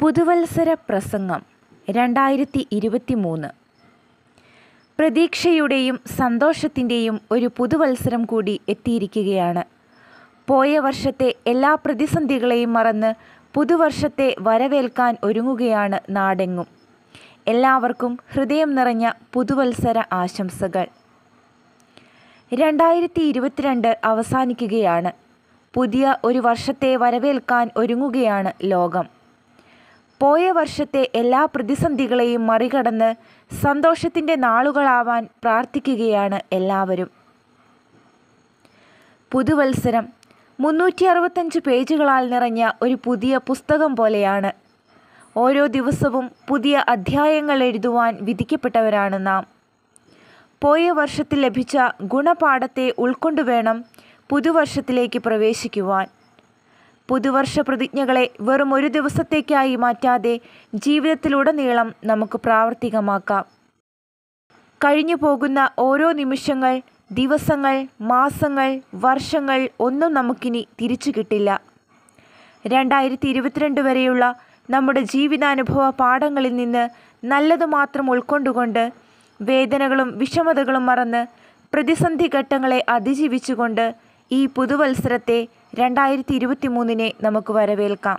പുതുവത്സര പ്രസംഗം രണ്ടായിരത്തി ഇരുപത്തി മൂന്ന് പ്രതീക്ഷയുടെയും സന്തോഷത്തിൻ്റെയും ഒരു പുതുവത്സരം കൂടി എത്തിയിരിക്കുകയാണ് പോയ വർഷത്തെ എല്ലാ പ്രതിസന്ധികളെയും മറന്ന് പുതുവർഷത്തെ വരവേൽക്കാൻ ഒരുങ്ങുകയാണ് നാടെങ്ങും എല്ലാവർക്കും ഹൃദയം നിറഞ്ഞ പുതുവത്സര ആശംസകൾ രണ്ടായിരത്തി ഇരുപത്തിരണ്ട് അവസാനിക്കുകയാണ് പുതിയ ഒരു വർഷത്തെ വരവേൽക്കാൻ ഒരുങ്ങുകയാണ് ലോകം പോയ വർഷത്തെ എല്ലാ പ്രതിസന്ധികളെയും മറികടന്ന് സന്തോഷത്തിൻ്റെ നാളുകളാവാൻ പ്രാർത്ഥിക്കുകയാണ് എല്ലാവരും പുതുവത്സരം മുന്നൂറ്റി അറുപത്തഞ്ച് പേജുകളാൽ നിറഞ്ഞ ഒരു പുതിയ പുസ്തകം പോലെയാണ് ഓരോ ദിവസവും പുതിയ അധ്യായങ്ങൾ എഴുതുവാൻ വിധിക്കപ്പെട്ടവരാണ് നാം പോയ വർഷത്തിൽ ലഭിച്ച ഗുണപാഠത്തെ ഉൾക്കൊണ്ടുവേണം പുതുവർഷത്തിലേക്ക് പ്രവേശിക്കുവാൻ പുതുവർഷ പ്രതിജ്ഞകളെ വെറും ഒരു ദിവസത്തേക്കായി മാറ്റാതെ ജീവിതത്തിലുടനീളം നമുക്ക് പ്രാവർത്തികമാക്കാം കഴിഞ്ഞു പോകുന്ന ഓരോ നിമിഷങ്ങൾ ദിവസങ്ങൾ മാസങ്ങൾ വർഷങ്ങൾ ഒന്നും നമുക്കിനി തിരിച്ചു കിട്ടില്ല രണ്ടായിരത്തി ഇരുപത്തിരണ്ട് വരെയുള്ള നമ്മുടെ ജീവിതാനുഭവ പാഠങ്ങളിൽ നിന്ന് നല്ലത് മാത്രം ഉൾക്കൊണ്ടുകൊണ്ട് വേദനകളും വിഷമതകളും മറന്ന് പ്രതിസന്ധി ഘട്ടങ്ങളെ അതിജീവിച്ചുകൊണ്ട് ഈ പുതുവത്സരത്തെ രണ്ടായിരത്തി ഇരുപത്തി മൂന്നിനെ നമുക്ക് വരവേൽക്കാം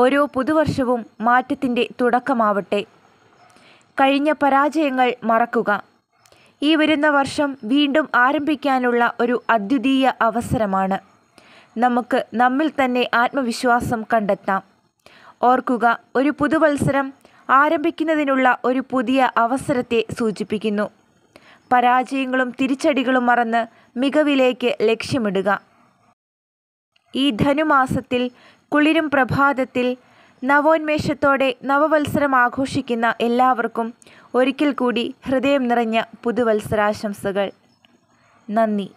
ഓരോ പുതുവർഷവും മാറ്റത്തിൻ്റെ തുടക്കമാവട്ടെ കഴിഞ്ഞ പരാജയങ്ങൾ മറക്കുക ഈ വരുന്ന വർഷം വീണ്ടും ആരംഭിക്കാനുള്ള ഒരു അദ്വിതീയ അവസരമാണ് നമുക്ക് നമ്മിൽ തന്നെ ആത്മവിശ്വാസം കണ്ടെത്താം ഓർക്കുക ഒരു പുതുവത്സരം ആരംഭിക്കുന്നതിനുള്ള ഒരു പുതിയ അവസരത്തെ സൂചിപ്പിക്കുന്നു പരാജയങ്ങളും തിരിച്ചടികളും മറന്ന് മികവിലേക്ക് ലക്ഷ്യമിടുക ഈ ധനുമാസത്തിൽ കുളിരും പ്രഭാതത്തിൽ നവോന്മേഷത്തോടെ നവവത്സരം ആഘോഷിക്കുന്ന എല്ലാവർക്കും ഒരിക്കൽ കൂടി ഹൃദയം നിറഞ്ഞ പുതുവത്സരാശംസകൾ നന്ദി